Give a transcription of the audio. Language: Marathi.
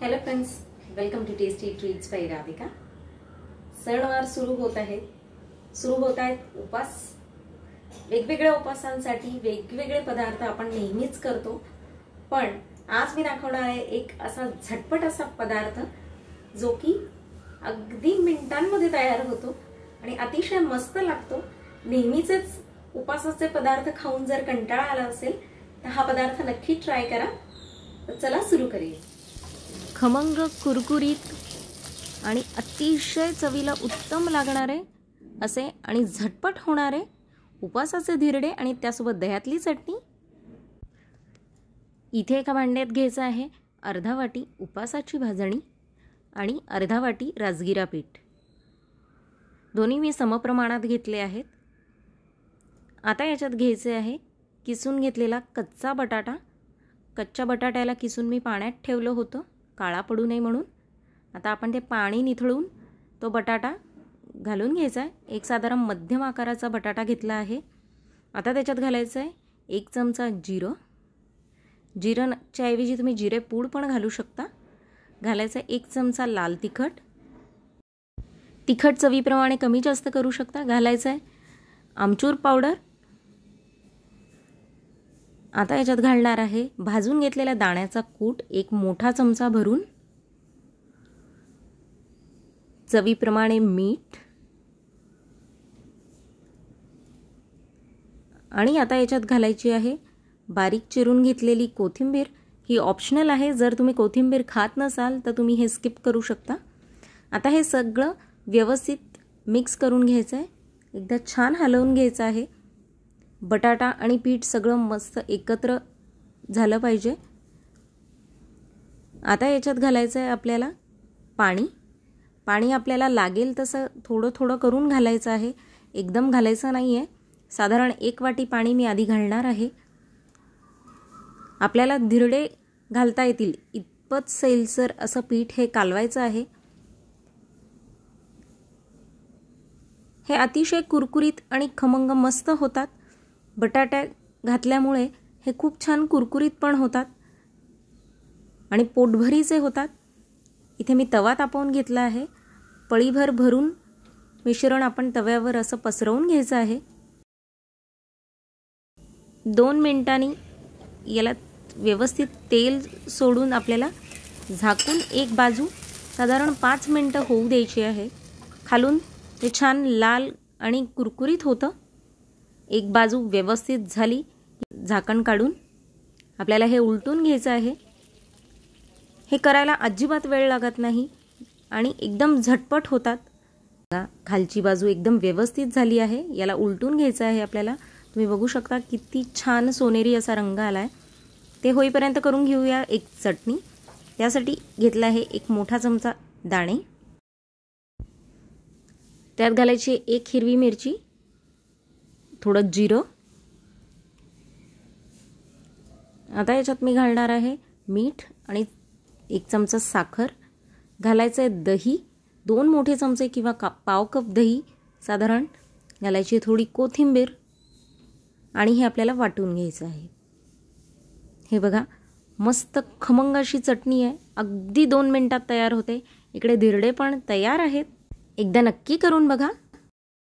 hello friends welcome to tasty treats by Radhika सणवार सुरू होत आहेत सुरू होत आहेत उपास वेगवेगळ्या उपासांसाठी वेगवेगळे पदार्थ आपण नेहमीच करतो पण आज मी दाखवणार आहे एक असा झटपट असा पदार्थ जो की अगदी मिनिटांमध्ये तयार होतो आणि अतिशय मस्त लागतो नेहमीच उपासाचे पदार्थ खाऊन जर कंटाळा आला असेल तर हा पदार्थ नक्की ट्राय करा तर चला सुरू करूया खमंग कुरकुरीत आणि अतिशय चवीला उत्तम लागणारे असे आणि झटपट होणारे उपवासाचे धिरडे आणि त्यासोबत दह्यातली चटणी इथे एका भांड्यात घ्यायचं आहे अर्धा वाटी उपासाची भाजणी आणि अर्धा वाटी राजगिरा पीठ दोन्ही मी समप्रमाणात घेतले आहेत आता याच्यात घ्यायचे आहे किसून घेतलेला कच्चा बटाटा कच्च्या बटाट्याला किसून मी पाण्यात ठेवलं होतं काळा पडू नये म्हणून आता आपण ते पाणी निथळून तो बटाटा घालून घ्यायचा आहे एक साधारण मध्यम आकाराचा बटाटा घेतला आहे आता त्याच्यात घालायचं आहे एक चमचा जिरं जिरणच्याऐवजी तुम्ही जिरे पूड पण घालू शकता घालायचा एक चमचा लाल तिखट तिखट चवीप्रमाणे कमी जास्त करू शकता घालायचं आहे आमचूर पावडर आता याच्यात घालणार आहे भाजून घेतलेल्या दाण्याचा कूट एक मोठा चमचा भरून चवीप्रमाणे मीठ आणि आता याच्यात घालायची आहे बारीक चिरून घेतलेली कोथिंबीर ही ऑप्शनल आहे जर तुम्ही कोथिंबीर खात नसाल तर तुम्ही हे स्किप करू शकता आता हे सगळं व्यवस्थित मिक्स करून घ्यायचं आहे एकदा छान हलवून घ्यायचं आहे बटाटा आणि पीठ सगळं मस्त एकत्र झालं पाहिजे आता याच्यात घालायचं आहे आपल्याला पाणी पाणी आपल्याला लागेल तसं थोडं थोडं करून घालायचं आहे एकदम घालायचं नाही आहे साधारण एक वाटी पाणी मी आधी घालणार आहे आपल्याला धिरडे घालता येतील इतपत सैलसर असं पीठ हे कालवायचं आहे हे अतिशय कुरकुरीत आणि खमंग मस्त होतात बटाट्या घातल्यामुळे हे खूप छान कुरकुरीत पण होतात आणि पोटभरीचे होतात इथे मी तवा तापवून घेतला आहे पळीभर भरून मिश्रण आपण तव्यावर असं पसरवून घ्यायचं आहे दोन मिनटांनी याला व्यवस्थित तेल सोडून आपल्याला झाकून एक बाजू साधारण पाच मिनटं होऊ द्यायची आहे खालून ते छान लाल आणि कुरकुरीत होतं एक बाजू व्यवस्थित झाली झाकण काढून आपल्याला हे उलटून घ्यायचं आहे हे करायला अजिबात वेळ लागत नाही आणि एकदम झटपट होतात खालची बाजू एकदम व्यवस्थित झाली आहे याला उलटून घ्यायचं आहे आपल्याला तुम्ही बघू शकता किती छान सोनेरी असा रंग आला आहे ते होईपर्यंत करून घेऊया एक चटणी त्यासाठी घेतला आहे एक मोठा चमचा दाणे त्यात घालायची एक हिरवी मिरची थोडं जिरं आता याच्यात मी घालणार आहे मीठ आणि एक चमचा साखर घालायचं आहे दही दोन मोठे चमचे किंवा का पाव कप दही साधारण घालायची थोडी कोथिंबीर आणि हे आपल्याला वाटून घ्यायचं आहे हे बघा मस्त खमंग अशी चटणी आहे अगदी दोन मिनटात तयार होते इकडे धिरडे पण तयार आहेत एकदा नक्की करून बघा